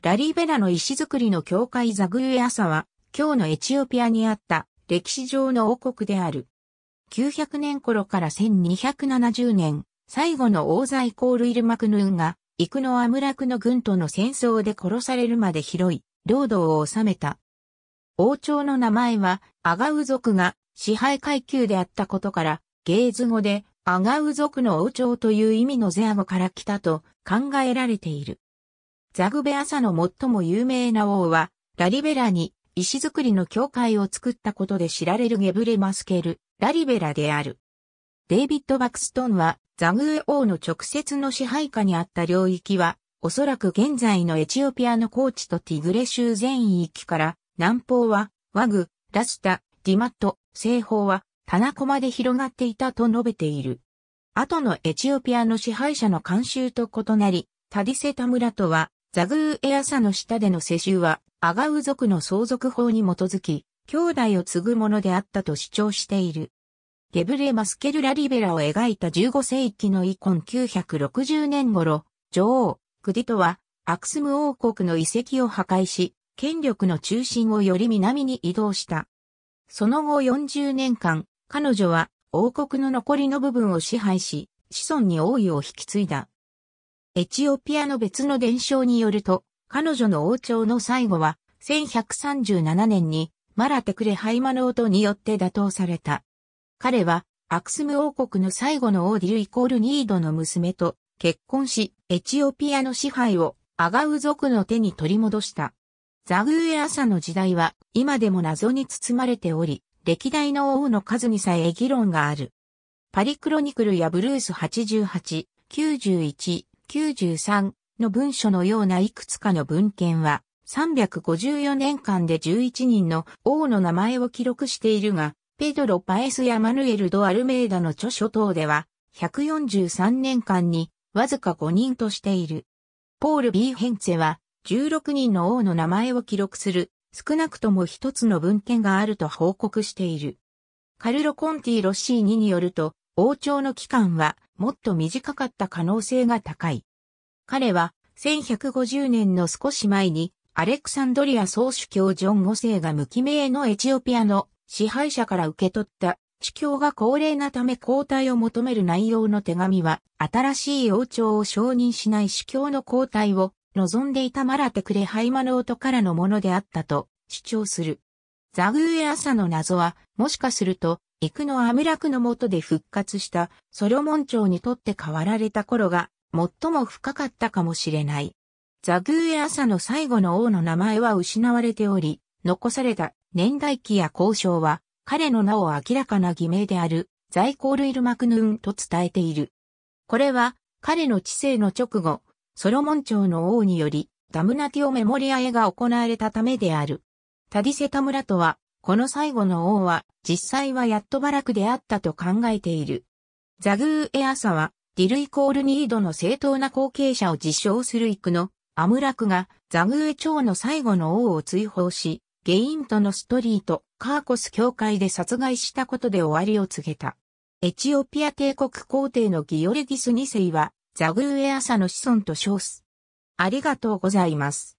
ラリーベラの石造りの教会ザグユエサは、今日のエチオピアにあった歴史上の王国である。900年頃から1270年、最後の王座イコールイルマクヌーンが、イクノアムラクの軍との戦争で殺されるまで広い、領土を治めた。王朝の名前は、アガウ族が支配階級であったことから、ゲーズ語で、アガウ族の王朝という意味のゼア語から来たと考えられている。ザグベアサの最も有名な王は、ラリベラに石造りの教会を作ったことで知られるゲブレマスケル、ラリベラである。デイビッド・バクストンは、ザグエ王の直接の支配下にあった領域は、おそらく現在のエチオピアの高地とティグレ州全域から、南方は、ワグ、ラスタ、ディマット、西方は、タナコまで広がっていたと述べている。後のエチオピアの支配者の慣習と異なり、タディセタ村とはザグーエアサの下での世襲は、アガウ族の相続法に基づき、兄弟を継ぐものであったと主張している。ゲブレ・マスケル・ラ・リベラを描いた15世紀のイコン960年頃、女王、クディトは、アクスム王国の遺跡を破壊し、権力の中心をより南に移動した。その後40年間、彼女は王国の残りの部分を支配し、子孫に王位を引き継いだ。エチオピアの別の伝承によると、彼女の王朝の最後は、1137年にマラテクレハイマの音によって打倒された。彼は、アクスム王国の最後のオーディルイコールニードの娘と結婚し、エチオピアの支配をアガウ族の手に取り戻した。ザグーエサの時代は今でも謎に包まれており、歴代の王の数にさえ議論がある。パリクロニクルやブルース88、91、93の文書のようないくつかの文献は、354年間で11人の王の名前を記録しているが、ペドロ・パエスやマヌエル・ド・アルメイダの著書等では、143年間にわずか5人としている。ポール・ B・ ヘンツェは、16人の王の名前を記録する、少なくとも一つの文献があると報告している。カルロ・コンティ・ロッシーニによると、王朝の期間はもっと短かった可能性が高い。彼は1150年の少し前にアレクサンドリア総主教ジョン5世が無記名のエチオピアの支配者から受け取った主教が高齢なため交代を求める内容の手紙は新しい王朝を承認しない主教の交代を望んでいたマラテクレハイマノートからのものであったと主張する。ザグーエアサの謎はもしかすると幾野安楽の下で復活したソロモン朝にとって変わられた頃が最も深かったかもしれない。ザグーエ朝の最後の王の名前は失われており、残された年代記や交渉は彼の名を明らかな偽名である在コールイルマクヌーンと伝えている。これは彼の治世の直後、ソロモン朝の王によりダムナティオメモリアへが行われたためである。タディセタ村とはこの最後の王は、実際はやっとバラクであったと考えている。ザグーエアサは、ディルイコールニードの正当な後継者を自称するイクの、アムラクが、ザグーエ朝の最後の王を追放し、ゲイントのストリート、カーコス教会で殺害したことで終わりを告げた。エチオピア帝国皇帝のギオレギス2世は、ザグーエアサの子孫と称す。ありがとうございます。